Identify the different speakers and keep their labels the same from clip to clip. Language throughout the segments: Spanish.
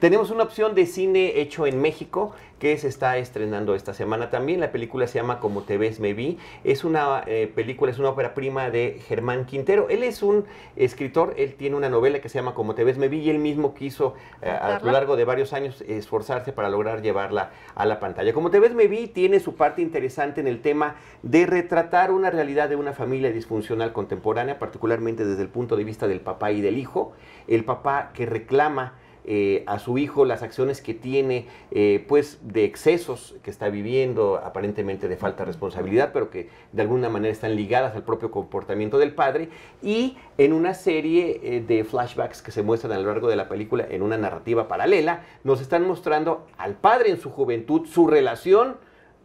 Speaker 1: Tenemos una opción de cine hecho en México que se está estrenando esta semana también. La película se llama Como te ves, me vi. Es una eh, película, es una ópera prima de Germán Quintero. Él es un escritor, él tiene una novela que se llama Como te ves, me vi y él mismo quiso eh, a lo largo de varios años esforzarse para lograr llevarla a la pantalla. Como te ves, me vi tiene su parte interesante en el tema de retratar una realidad de una familia disfuncional contemporánea, particularmente desde el punto de vista del papá y del hijo. El papá que reclama eh, a su hijo las acciones que tiene, eh, pues, de excesos que está viviendo, aparentemente de falta de responsabilidad, pero que de alguna manera están ligadas al propio comportamiento del padre, y en una serie eh, de flashbacks que se muestran a lo largo de la película en una narrativa paralela, nos están mostrando al padre en su juventud, su relación,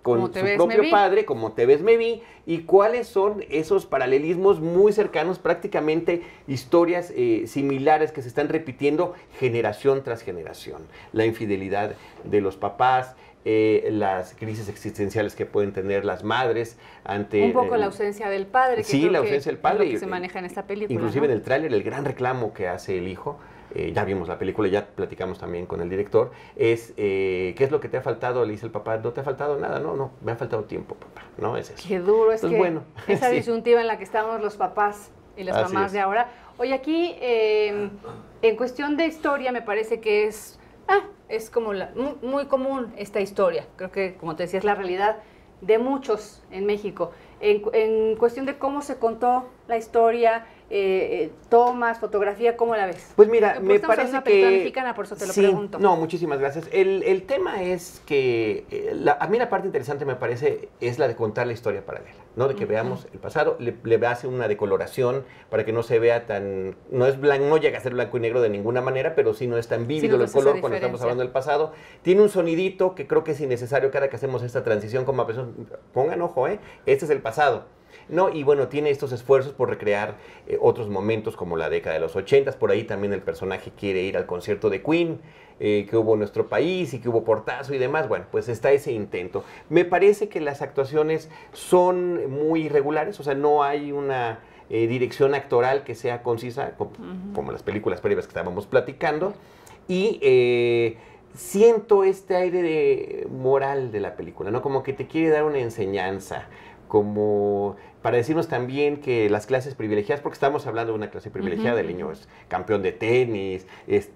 Speaker 1: con su propio padre, como te ves, me vi, y cuáles son esos paralelismos muy cercanos, prácticamente historias eh, similares que se están repitiendo generación tras generación. La infidelidad de los papás, eh, las crisis existenciales que pueden tener las madres ante... Un poco eh, la
Speaker 2: ausencia del padre. Que sí, la ausencia del padre. Es se maneja en esta película. Inclusive en el tráiler, el gran
Speaker 1: reclamo que hace el hijo, eh, ya vimos la película, ya platicamos también con el director, es qué es lo que te ha faltado, le dice el papá, no te ha faltado nada, no, no, me ha faltado tiempo, papá, no es eso. Qué duro es bueno. esa
Speaker 2: disyuntiva en la que estamos los papás y las mamás de ahora. Oye, aquí en cuestión de historia me parece que es ah, es como la, muy, muy común esta historia. Creo que, como te decía, es la realidad de muchos en México en, cuestión de cómo se contó la historia, eh, eh, tomas, fotografía, ¿cómo la ves? Pues mira, me parece que... por eso te lo sí, pregunto.
Speaker 1: No, muchísimas gracias. El, el tema es que eh, a mí la parte interesante me parece es la de contar la historia paralela, ¿no? De que veamos el pasado, le, hace una decoloración para que no se vea tan... No es blanco, no llega a ser blanco y negro de ninguna manera, pero sí no es tan vívido el color cuando estamos hablando del pasado. Tiene un sonidito que creo que es innecesario cada que hacemos esta transición como a Pongan ojo, ¿eh? Este es el pasado. No, y bueno, tiene estos esfuerzos por recrear eh, otros momentos como la década de los ochentas, por ahí también el personaje quiere ir al concierto de Queen, eh, que hubo en nuestro país y que hubo portazo y demás, bueno, pues está ese intento. Me parece que las actuaciones son muy irregulares, o sea, no hay una... Eh, dirección actoral que sea concisa, como, las películas previas que estábamos platicando, y siento este aire de moral de la película, ¿no? Como que te quiere dar una enseñanza, como para decirnos también que las clases privilegiadas, porque estamos hablando de una clase privilegiada, el niño es campeón de tenis,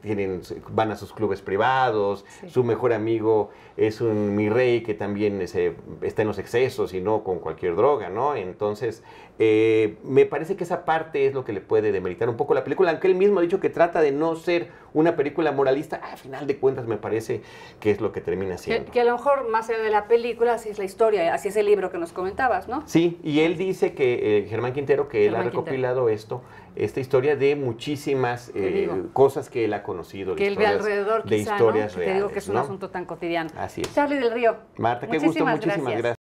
Speaker 1: tienen, van a sus clubes privados, su mejor amigo es un mi rey que también está en los excesos y no con cualquier droga, ¿no? Entonces, eh, me parece que esa parte es lo que le puede demeritar un poco la película, aunque él mismo ha dicho que trata de no ser una película moralista, a final de cuentas me parece que es lo que termina siendo.
Speaker 2: Que, a lo mejor más allá de la película, así es la historia, así es el libro que nos comentabas, ¿no?
Speaker 1: Sí, y él dice dice que eh, Germán Quintero, que él ha recopilado esto, esta historia de muchísimas eh, cosas que él ha conocido. Que él ve alrededor, de historias reales. Te digo que es un asunto tan cotidiano. Así es.
Speaker 2: Charlie del Río.
Speaker 1: Marta, qué gusto, muchísimas gracias.